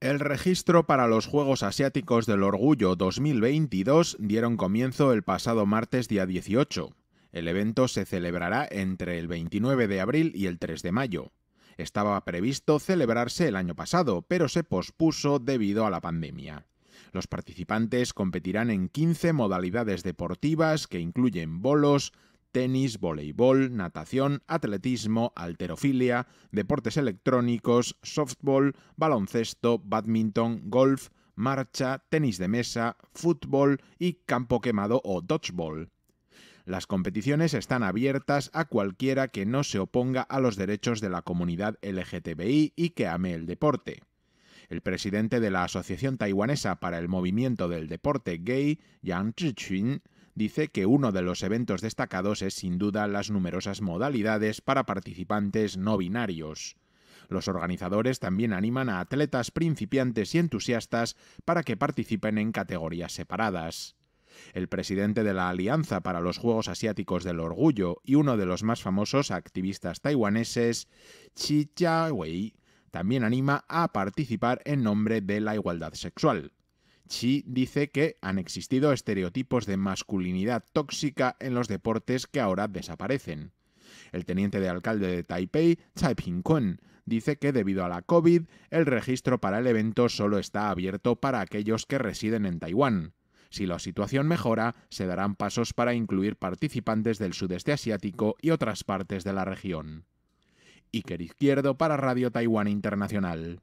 El registro para los Juegos Asiáticos del Orgullo 2022 dieron comienzo el pasado martes día 18. El evento se celebrará entre el 29 de abril y el 3 de mayo. Estaba previsto celebrarse el año pasado, pero se pospuso debido a la pandemia. Los participantes competirán en 15 modalidades deportivas que incluyen bolos, tenis, voleibol, natación, atletismo, alterofilia, deportes electrónicos, softball, baloncesto, badminton, golf, marcha, tenis de mesa, fútbol y campo quemado o dodgeball. Las competiciones están abiertas a cualquiera que no se oponga a los derechos de la comunidad LGTBI y que ame el deporte. El presidente de la Asociación Taiwanesa para el Movimiento del Deporte Gay, Yang Zhiqun, dice que uno de los eventos destacados es sin duda las numerosas modalidades para participantes no binarios. Los organizadores también animan a atletas principiantes y entusiastas para que participen en categorías separadas. El presidente de la Alianza para los Juegos Asiáticos del Orgullo y uno de los más famosos activistas taiwaneses, Chi Chia-wei, también anima a participar en nombre de la igualdad sexual. Chi dice que han existido estereotipos de masculinidad tóxica en los deportes que ahora desaparecen. El teniente de alcalde de Taipei, Tsai Ping-kun, dice que debido a la COVID, el registro para el evento solo está abierto para aquellos que residen en Taiwán. Si la situación mejora, se darán pasos para incluir participantes del sudeste asiático y otras partes de la región. Iker Izquierdo para Radio Taiwán Internacional.